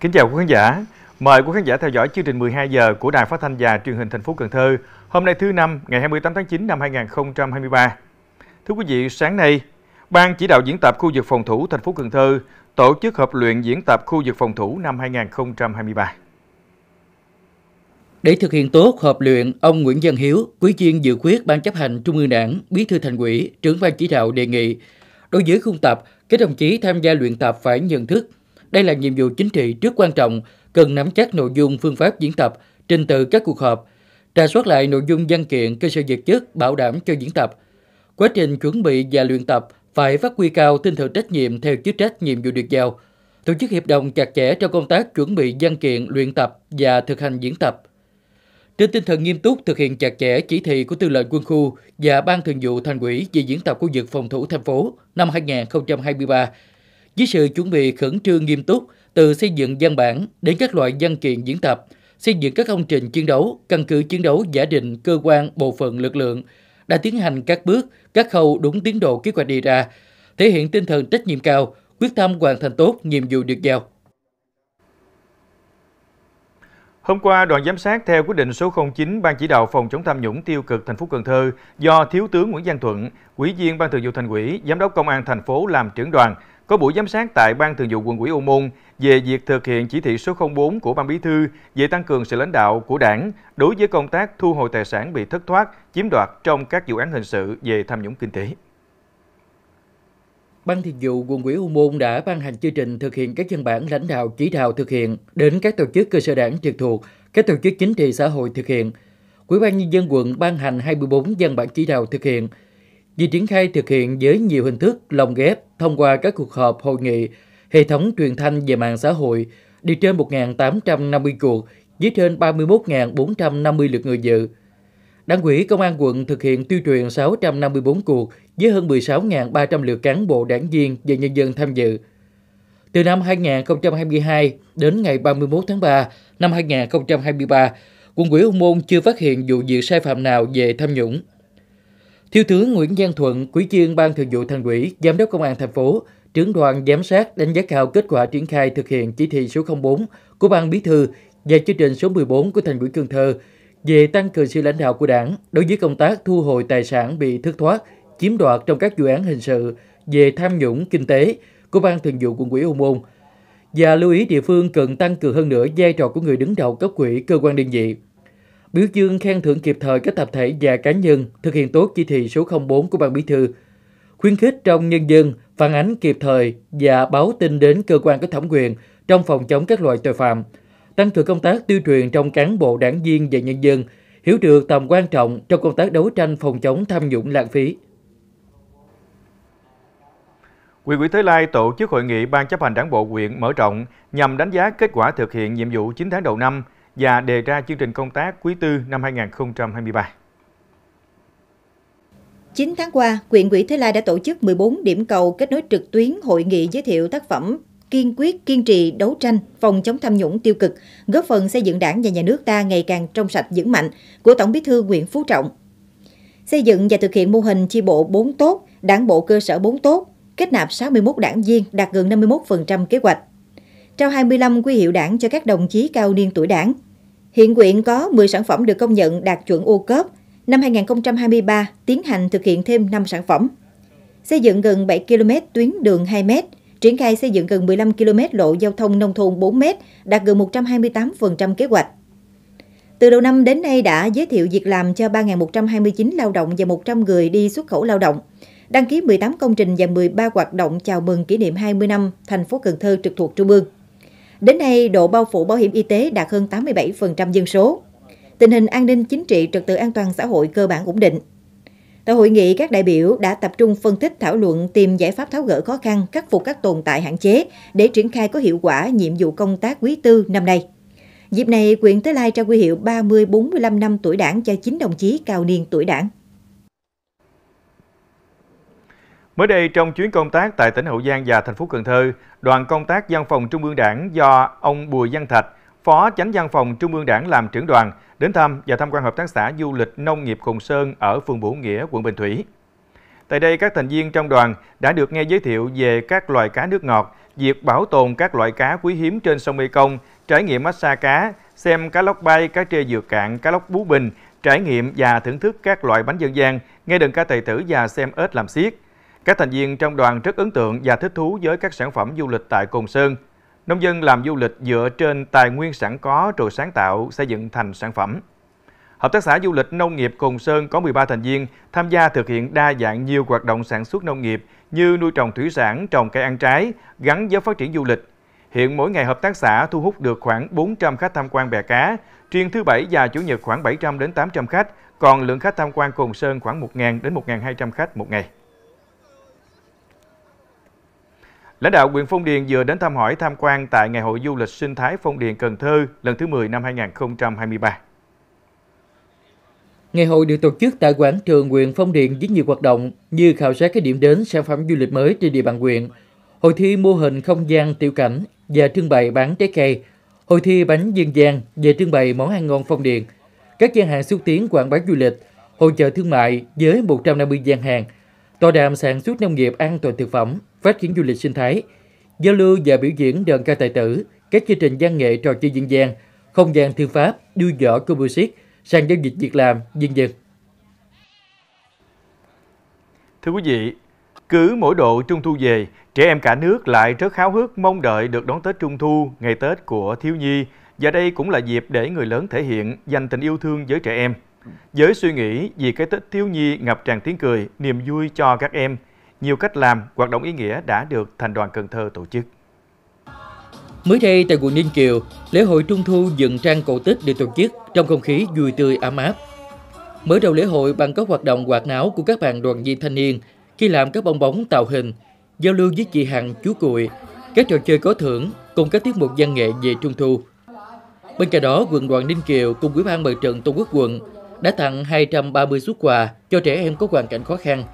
Kính chào quý khán giả. Mời quý khán giả theo dõi chương trình 12 giờ của Đài Phát thanh và Truyền hình thành phố Cần Thơ. Hôm nay thứ năm, ngày 28 tháng 9 năm 2023. Thưa quý vị, sáng nay, Ban chỉ đạo diễn tập khu vực phòng thủ thành phố Cần Thơ tổ chức hợp luyện diễn tập khu vực phòng thủ năm 2023. Để thực hiện tốt hợp luyện, ông Nguyễn Văn Hiếu, Quý viên dự khuyết Ban chấp hành Trung ương Đảng, Bí thư Thành ủy, trưởng ban chỉ đạo đề nghị đối với khung tập, các đồng chí tham gia luyện tập phải nhận thức đây là nhiệm vụ chính trị rất quan trọng, cần nắm chắc nội dung phương pháp diễn tập, trình tự các cuộc họp, tra soát lại nội dung văn kiện cơ sở vật chất bảo đảm cho diễn tập. Quá trình chuẩn bị và luyện tập phải phát huy cao tinh thần trách nhiệm theo chức trách nhiệm vụ được giao, tổ chức hiệp đồng chặt chẽ cho công tác chuẩn bị văn kiện, luyện tập và thực hành diễn tập. Trên tinh thần nghiêm túc thực hiện chặt chẽ chỉ thị của Tư lệnh Quân khu và Ban Thường vụ Thành ủy về diễn tập khu vực phòng thủ thành phố năm 2023 với sự chuẩn bị khẩn trương nghiêm túc, từ xây dựng văn bản đến các loại văn kiện diễn tập, xây dựng các công trình chiến đấu, căn cứ chiến đấu giả định cơ quan bộ phận lực lượng, đã tiến hành các bước, các khâu đúng tiến độ kế hoạch đề ra, thể hiện tinh thần trách nhiệm cao, quyết tâm hoàn thành tốt nhiệm vụ được giao. Hôm qua, đoàn giám sát theo quyết định số 09 Ban chỉ đạo phòng chống tham nhũng tiêu cực thành phố Cần Thơ do Thiếu tướng Nguyễn Văn Thuận, Ủy viên Ban Thường vụ Thành ủy, Giám đốc Công an thành phố làm trưởng đoàn có buổi giám sát tại Ban Thường vụ Quận ủy Ô Môn về việc thực hiện chỉ thị số 04 của Ban Bí thư về tăng cường sự lãnh đạo của Đảng đối với công tác thu hồi tài sản bị thất thoát, chiếm đoạt trong các vụ án hình sự về tham nhũng kinh tế. Ban Thường vụ quận ủy Ô Môn đã ban hành chương trình thực hiện các văn bản lãnh đạo chỉ đạo thực hiện đến các tổ chức cơ sở đảng trực thuộc, các tổ chức chính trị xã hội thực hiện. Ủy ban nhân dân quận ban hành 24 văn bản chỉ đạo thực hiện, Việc triển khai thực hiện với nhiều hình thức lồng ghép thông qua các cuộc họp hội nghị, hệ thống truyền thanh về mạng xã hội, đi trên 1.850 cuộc với trên 31.450 lượt người dự. Đảng ủy Công an quận thực hiện tuyên truyền 654 cuộc với hơn 16.300 lượt cán bộ đảng viên và nhân dân tham dự. Từ năm 2022 đến ngày 31 tháng 3 năm 2023, quận ủy Hồng Môn chưa phát hiện vụ việc sai phạm nào về tham nhũng. Thiếu tướng Nguyễn Giang Thuận, Quý viên Ban Thường vụ Thành ủy, Giám đốc Công an thành phố, trưởng đoàn giám sát đánh giá cao kết quả triển khai thực hiện chỉ thị số 04 của Ban Bí thư và chương trình số 14 của Thành ủy Cần Thơ về tăng cường sự lãnh đạo của Đảng đối với công tác thu hồi tài sản bị thất thoát, chiếm đoạt trong các dự án hình sự về tham nhũng kinh tế của Ban Thường vụ Quận ủy Ô Môn và lưu ý địa phương cần tăng cường hơn nữa vai trò của người đứng đầu cấp quỹ cơ quan đơn vị biểu dương khen thưởng kịp thời các tập thể và cá nhân thực hiện tốt chỉ thị số 04 của Ban Bí thư, khuyến khích trong nhân dân phản ánh kịp thời và báo tin đến cơ quan có thẩm quyền trong phòng chống các loại tội phạm, tăng cường công tác tuyên truyền trong cán bộ đảng viên và nhân dân, hiểu được tầm quan trọng trong công tác đấu tranh phòng chống tham nhũng lãng phí. Quyền ủy Thới Lai tổ chức hội nghị Ban chấp hành đảng bộ huyện mở rộng nhằm đánh giá kết quả thực hiện nhiệm vụ 9 tháng đầu năm – và đề ra chương trình công tác quý tư năm 2023. 9 tháng qua, huyện ủy Thế Lai đã tổ chức 14 điểm cầu kết nối trực tuyến hội nghị giới thiệu tác phẩm kiên quyết kiên trì đấu tranh phòng chống tham nhũng tiêu cực, góp phần xây dựng đảng và nhà nước ta ngày càng trong sạch vững mạnh của Tổng bí thư Nguyễn Phú Trọng. Xây dựng và thực hiện mô hình chi bộ 4 tốt, đảng bộ cơ sở 4 tốt, kết nạp 61 đảng viên đạt gần 51% kế hoạch trao 25 quy hiệu đảng cho các đồng chí cao niên tuổi đảng. Hiện quyện có 10 sản phẩm được công nhận đạt chuẩn ô cớp. Năm 2023, tiến hành thực hiện thêm 5 sản phẩm. Xây dựng gần 7 km tuyến đường 2m, triển khai xây dựng gần 15 km lộ giao thông nông thôn 4m, đạt gần 128% kế hoạch. Từ đầu năm đến nay đã giới thiệu việc làm cho 3.129 lao động và 100 người đi xuất khẩu lao động, đăng ký 18 công trình và 13 hoạt động chào mừng kỷ niệm 20 năm thành phố Cần Thơ trực thuộc Trung ương. Đến nay, độ bao phủ bảo hiểm y tế đạt hơn 87% dân số. Tình hình an ninh chính trị, trật tự an toàn xã hội cơ bản ổn định. Tại hội nghị, các đại biểu đã tập trung phân tích thảo luận tìm giải pháp tháo gỡ khó khăn, khắc phục các tồn tại hạn chế để triển khai có hiệu quả nhiệm vụ công tác quý tư năm nay. Dịp này, quyện tới Lai trao quy hiệu 30-45 năm tuổi đảng cho 9 đồng chí cao niên tuổi đảng. Mới đây trong chuyến công tác tại tỉnh Hậu Giang và thành phố Cần Thơ, đoàn công tác văn phòng Trung ương Đảng do ông Bùi Văn Thạch, Phó Chánh văn phòng Trung ương Đảng làm trưởng đoàn đến thăm và tham quan hợp tác xã du lịch nông nghiệp Cồn Sơn ở phường Bủ Nghĩa, quận Bình Thủy. Tại đây, các thành viên trong đoàn đã được nghe giới thiệu về các loài cá nước ngọt, việc bảo tồn các loại cá quý hiếm trên sông Mekong, trải nghiệm massage cá, xem cá lóc bay, cá trê dừa cạn, cá lóc bú bình, trải nghiệm và thưởng thức các loại bánh dân gian, nghe đờn ca tài tử và xem ếch làm xiếc. Các thành viên trong đoàn rất ấn tượng và thích thú với các sản phẩm du lịch tại Cồn Sơn. Nông dân làm du lịch dựa trên tài nguyên sẵn có rồi sáng tạo xây dựng thành sản phẩm. Hợp tác xã du lịch nông nghiệp Cồn Sơn có 13 thành viên tham gia thực hiện đa dạng nhiều hoạt động sản xuất nông nghiệp như nuôi trồng thủy sản, trồng cây ăn trái, gắn với phát triển du lịch. Hiện mỗi ngày hợp tác xã thu hút được khoảng 400 khách tham quan bè cá, riêng thứ bảy và chủ nhật khoảng 700 đến 800 khách, còn lượng khách tham quan Cồn Sơn khoảng 1.000 đến 1.200 khách một ngày. Lãnh đạo huyện Phong Điền vừa đến thăm hỏi tham quan tại Ngày hội du lịch sinh thái Phong Điền Cần Thơ lần thứ 10 năm 2023. Ngày hội được tổ chức tại quảng trường huyện Phong Điền với nhiều hoạt động như khảo sát các điểm đến sản phẩm du lịch mới trên địa bàn huyện, hội thi mô hình không gian tiểu cảnh và trưng bày bán trái cây, hội thi bánh dân gian và trưng bày món ăn ngon Phong Điền, các gian hàng xúc tiến quảng bá du lịch, hội chợ thương mại với 150 gian hàng – tọa đàm sản xuất nông nghiệp an toàn thực phẩm, phát triển du lịch sinh thái, giao lưu và biểu diễn đờn ca tài tử, các chương trình văn nghệ trò chơi dân gian, không gian thư pháp, đua võ Composite, sàn giao dịch việc làm, dân dân. Thưa quý vị, cứ mỗi độ Trung Thu về, trẻ em cả nước lại rất háo hức mong đợi được đón Tết Trung Thu, ngày Tết của thiếu nhi. Và đây cũng là dịp để người lớn thể hiện dành tình yêu thương với trẻ em. Với suy nghĩ vì cái Tết thiếu nhi ngập tràn tiếng cười, niềm vui cho các em, nhiều cách làm, hoạt động ý nghĩa đã được Thành đoàn Cần Thơ tổ chức. Mới đây tại quận Ninh Kiều, lễ hội Trung Thu dựng trang cổ tích được tổ chức trong không khí vui tươi ấm áp. Mở đầu lễ hội bằng các hoạt động hoạt náo của các bạn đoàn viên thanh niên khi làm các bong bóng tạo hình, giao lưu với chị Hằng, chú Cụi, các trò chơi có thưởng cùng các tiết mục văn nghệ về Trung Thu. Bên cạnh đó, quận đoàn Ninh Kiều cùng Ủy ban Mặt trận Tổ quốc quận đã tặng 230 xuất quà cho trẻ em có hoàn cảnh khó khăn,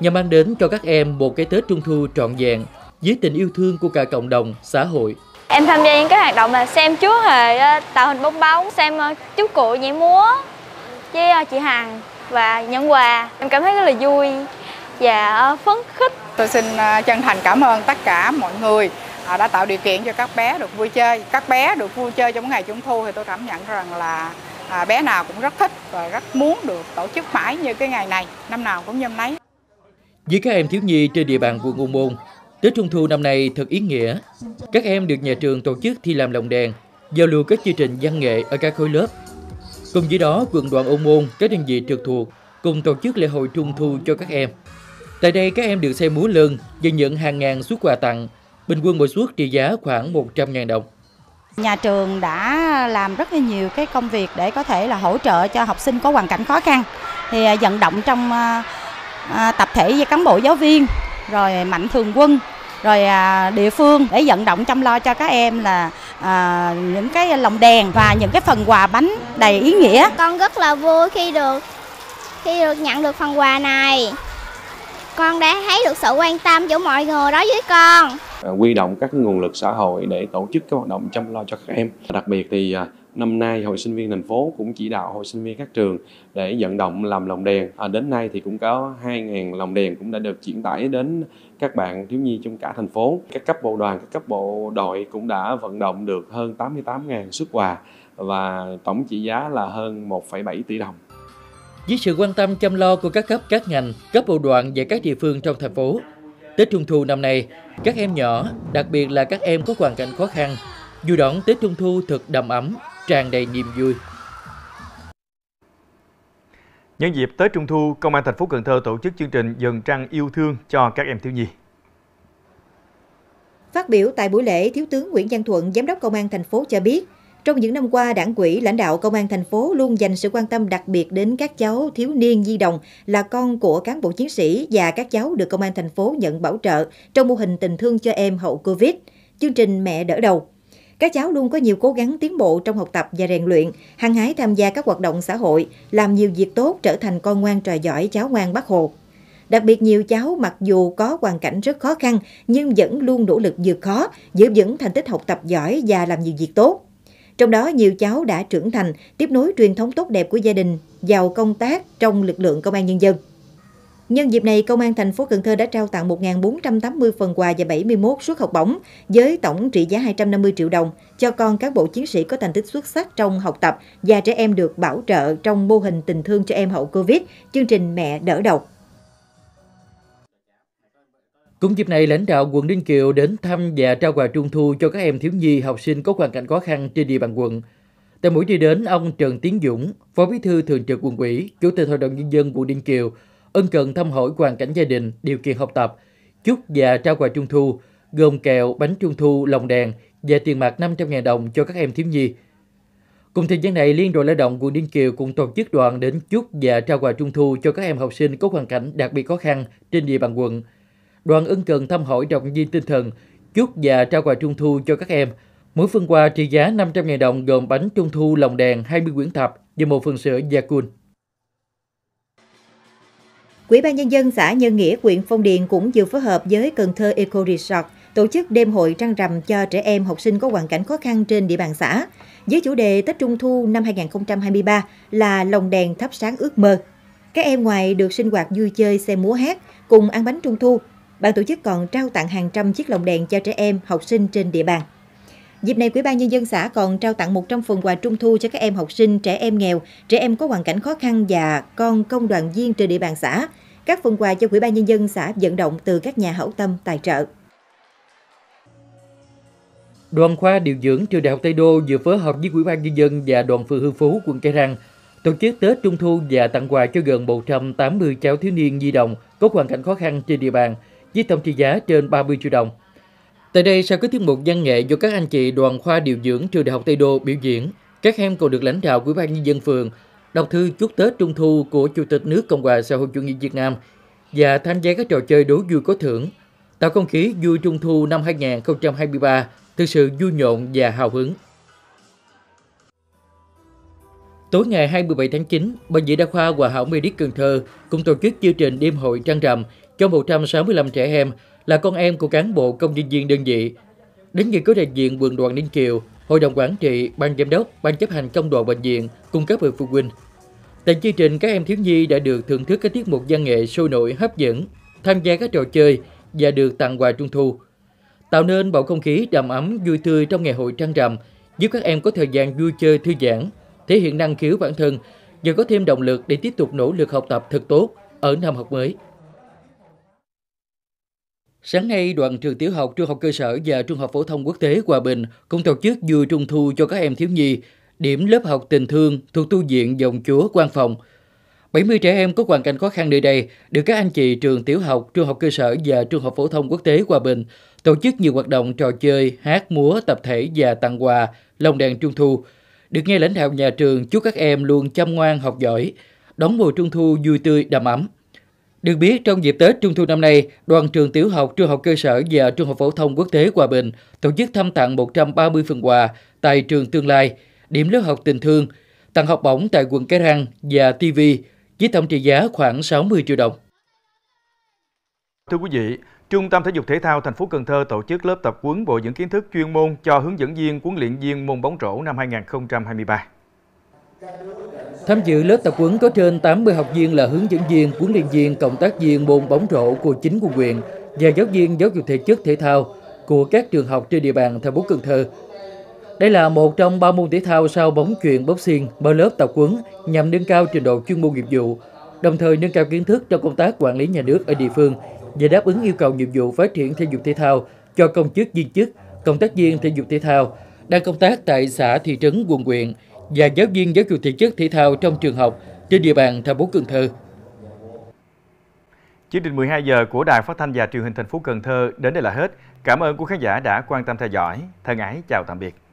nhằm mang đến cho các em một cái Tết Trung Thu trọn vẹn với tình yêu thương của cả cộng đồng, xã hội. Em tham gia những cái hoạt động là xem chúa hề ờ, tạo hình bong bóng, xem ờ, chú cụ nhảy múa với ờ, chị Hằng và nhận quà. Em cảm thấy rất là vui và phấn khích. Tôi xin chân thành cảm ơn tất cả mọi người đã tạo điều kiện cho các bé được vui chơi. Các bé được vui chơi trong ngày Trung Thu thì tôi cảm nhận rằng là à, bé nào cũng rất thích và rất muốn được tổ chức mãi như cái ngày này, năm nào cũng như nấy. Với các em thiếu nhi trên địa bàn quận U Môn, Tết Trung Thu năm nay thật ý nghĩa. Các em được nhà trường tổ chức thi làm lồng đèn, giao lưu các chương trình văn nghệ ở các khối lớp. Cùng với đó, quận đoàn Ô Môn, các đơn vị trực thuộc cùng tổ chức lễ hội Trung Thu cho các em. Tại đây, các em được xem múa lân và nhận hàng ngàn suất quà tặng, bình quân mỗi suất trị giá khoảng 100.000 đồng. Nhà trường đã làm rất là nhiều cái công việc để có thể là hỗ trợ cho học sinh có hoàn cảnh khó khăn. Thì à, vận động trong à, à, tập thể với cán bộ giáo viên, rồi mạnh thường quân, rồi địa phương để vận động chăm lo cho các em là à, những cái lồng đèn và những cái phần quà bánh đầy ý nghĩa. Con rất là vui khi được khi được nhận được phần quà này. Con đã thấy được sự quan tâm của mọi người đối với con. À, quy động các nguồn lực xã hội để tổ chức các hoạt động chăm lo cho các em đặc biệt thì à, năm nay hội sinh viên thành phố cũng chỉ đạo hội sinh viên các trường để vận động làm lồng đèn à, đến nay thì cũng có 2.000 lồng đèn cũng đã được chuyển tải đến các bạn thiếu nhi trong cả thành phố các cấp bộ đoàn các cấp bộ đội cũng đã vận động được hơn 88.000 xuất quà và tổng trị giá là hơn 1,7 tỷ đồng với sự quan tâm chăm lo của các cấp các ngành, cấp bộ đoàn và các địa phương trong thành phố, Tết Trung Thu năm nay, các em nhỏ, đặc biệt là các em có hoàn cảnh khó khăn, dù đón Tết Trung Thu thật đầm ấm, tràn đầy niềm vui. Nhân dịp Tết Trung Thu, Công an thành phố Cần Thơ tổ chức chương trình Dần trăng yêu thương cho các em thiếu nhi. Phát biểu tại buổi lễ, Thiếu tướng Nguyễn Văn Thuận, Giám đốc Công an thành phố cho biết, trong những năm qua, đảng quỹ, lãnh đạo công an thành phố luôn dành sự quan tâm đặc biệt đến các cháu thiếu niên di đồng là con của cán bộ chiến sĩ và các cháu được công an thành phố nhận bảo trợ trong mô hình tình thương cho em hậu Covid, chương trình Mẹ đỡ đầu. Các cháu luôn có nhiều cố gắng tiến bộ trong học tập và rèn luyện, hăng hái tham gia các hoạt động xã hội, làm nhiều việc tốt trở thành con ngoan trò giỏi cháu ngoan bác hồ. Đặc biệt nhiều cháu mặc dù có hoàn cảnh rất khó khăn nhưng vẫn luôn nỗ lực vượt khó, giữ vững thành tích học tập giỏi và làm nhiều việc tốt. Trong đó nhiều cháu đã trưởng thành, tiếp nối truyền thống tốt đẹp của gia đình, vào công tác trong lực lượng công an nhân dân. Nhân dịp này, Công an thành phố Cần Thơ đã trao tặng 1.480 phần quà và 71 suất học bổng với tổng trị giá 250 triệu đồng cho con các bộ chiến sĩ có thành tích xuất sắc trong học tập và trẻ em được bảo trợ trong mô hình tình thương cho em hậu Covid, chương trình Mẹ Đỡ Độc. Cũng dịp này, lãnh đạo quận Ninh Kiều đến thăm và trao quà trung thu cho các em thiếu nhi học sinh có hoàn cảnh khó khăn trên địa bàn quận. Tại buổi đi đến, ông Trần Tiến Dũng, Phó Bí thư Thường trực quận ủy, Chủ tịch Hội đồng Nhân dân quận Ninh Kiều, ân cần thăm hỏi hoàn cảnh gia đình, điều kiện học tập, chúc và trao quà trung thu, gồm kẹo, bánh trung thu, lồng đèn và tiền mặt 500.000 đồng cho các em thiếu nhi. Cùng thời gian này, Liên đoàn Lao động quận Ninh Kiều cũng tổ chức đoàn đến chúc và trao quà trung thu cho các em học sinh có hoàn cảnh đặc biệt khó khăn trên địa bàn quận – đoàn ân cần thăm hỏi động viên tinh thần, chúc và trao quà trung thu cho các em. Mỗi phần quà trị giá 500.000 đồng gồm bánh trung thu lồng đèn 20 quyển tập và một phần sữa Yakun. Quỹ ban nhân dân xã Nhân Nghĩa, huyện Phong Điền cũng vừa phối hợp với Cần Thơ Eco Resort tổ chức đêm hội trăng rằm cho trẻ em học sinh có hoàn cảnh khó khăn trên địa bàn xã. Với chủ đề Tết Trung Thu năm 2023 là lồng đèn thắp sáng ước mơ. Các em ngoài được sinh hoạt vui chơi, xem múa hát, cùng ăn bánh trung thu Ban tổ chức còn trao tặng hàng trăm chiếc lồng đèn cho trẻ em, học sinh trên địa bàn. Dịp này, quỹ ban Nhân dân xã còn trao tặng 100 phần quà trung thu cho các em học sinh, trẻ em nghèo, trẻ em có hoàn cảnh khó khăn và con công đoàn viên trên địa bàn xã. Các phần quà cho quỹ ban Nhân dân xã vận động từ các nhà hảo tâm tài trợ. Đoàn khoa điều dưỡng trường Đại học Tây Đô vừa phối hợp với quỹ ban Nhân dân và đoàn phường Hương Phú, quận Cái Răng tổ chức Tết Trung Thu và tặng quà cho gần 180 cháu thiếu niên di động có hoàn cảnh khó khăn trên địa bàn – với tổng trị giá trên 30 triệu đồng. Tại đây sau có tiết mục văn nghệ do các anh chị đoàn khoa điều dưỡng trường Đại học Tây Đô biểu diễn. Các em còn được lãnh đạo của ban nhân dân phường đọc thư chúc Tết Trung thu của Chủ tịch nước Cộng hòa xã hội chủ nghĩa Việt Nam và tham gia các trò chơi đố vui có thưởng, tạo không khí vui Trung thu năm 2023 thực sự vui nhộn và hào hứng. Tối ngày 27 tháng 9, Bệnh viện Đa khoa Hòa Hảo Medic Cần Thơ cũng tổ chức chương trình đêm hội trăng rằm trong 165 trẻ em là con em của cán bộ công nhân viên đơn vị. Đến nghiên cứu đại diện quận đoàn Ninh Kiều, Hội đồng Quản trị, Ban Giám đốc, Ban chấp hành công đoàn bệnh viện cùng các bậc phụ huynh. Tại chương trình, các em thiếu nhi đã được thưởng thức các tiết mục văn nghệ sôi nổi hấp dẫn, tham gia các trò chơi và được tặng quà trung thu. Tạo nên bầu không khí đầm ấm, vui tươi trong ngày hội trăng rằm, giúp các em có thời gian vui chơi thư giãn, thể hiện năng khiếu bản thân và có thêm động lực để tiếp tục nỗ lực học tập thật tốt ở năm học mới. Sáng nay, đoàn trường tiểu học, trung học cơ sở và trung học phổ thông quốc tế Hòa Bình cũng tổ chức vui trung thu cho các em thiếu nhi, điểm lớp học tình thương thuộc tu viện Dòng Chúa Quan Phòng. 70 trẻ em có hoàn cảnh khó khăn nơi đây được các anh chị trường tiểu học, trung học cơ sở và trung học phổ thông quốc tế Hòa Bình tổ chức nhiều hoạt động trò chơi, hát, múa, tập thể và tặng quà, lồng đèn trung thu. Được nghe lãnh đạo nhà trường chúc các em luôn chăm ngoan học giỏi, đón mùa trung thu vui tươi đầm ấm. Được biết, trong dịp Tết Trung thu năm nay, đoàn trường tiểu học, trung học cơ sở và trung học phổ thông quốc tế Hòa Bình tổ chức thăm tặng 130 phần quà tại trường Tương Lai, điểm lớp học tình thương, tặng học bổng tại quận Cái Răng và TV, với tổng trị giá khoảng 60 triệu đồng. Thưa quý vị, Trung tâm Thể dục Thể thao thành phố Cần Thơ tổ chức lớp tập huấn bộ những kiến thức chuyên môn cho hướng dẫn viên, huấn luyện viên môn bóng rổ năm 2023. Tham dự lớp tập huấn có trên 80 học viên là hướng dẫn viên, huấn luyện viên, cộng tác viên môn bóng rổ của chính quân huyện và giáo viên giáo dục thể chất thể thao của các trường học trên địa bàn thành phố Cần Thơ. Đây là một trong ba môn thể thao sau bóng chuyền, boxing, mở lớp tập huấn nhằm nâng cao trình độ chuyên môn nghiệp vụ, đồng thời nâng cao kiến thức trong công tác quản lý nhà nước ở địa phương và đáp ứng yêu cầu nhiệm vụ phát triển thể dục thể thao cho công chức viên chức, công tác viên thể dục thể thao đang công tác tại xã thị trấn quận huyện và giáo viên giáo dục thể chất thể thao trong trường học trên địa bàn thành phố Cần Thơ. Chương trình 12 giờ của Đài Phát thanh và Truyền hình thành phố Cần Thơ đến đây là hết. Cảm ơn quý khán giả đã quan tâm theo dõi. Thân ái chào tạm biệt.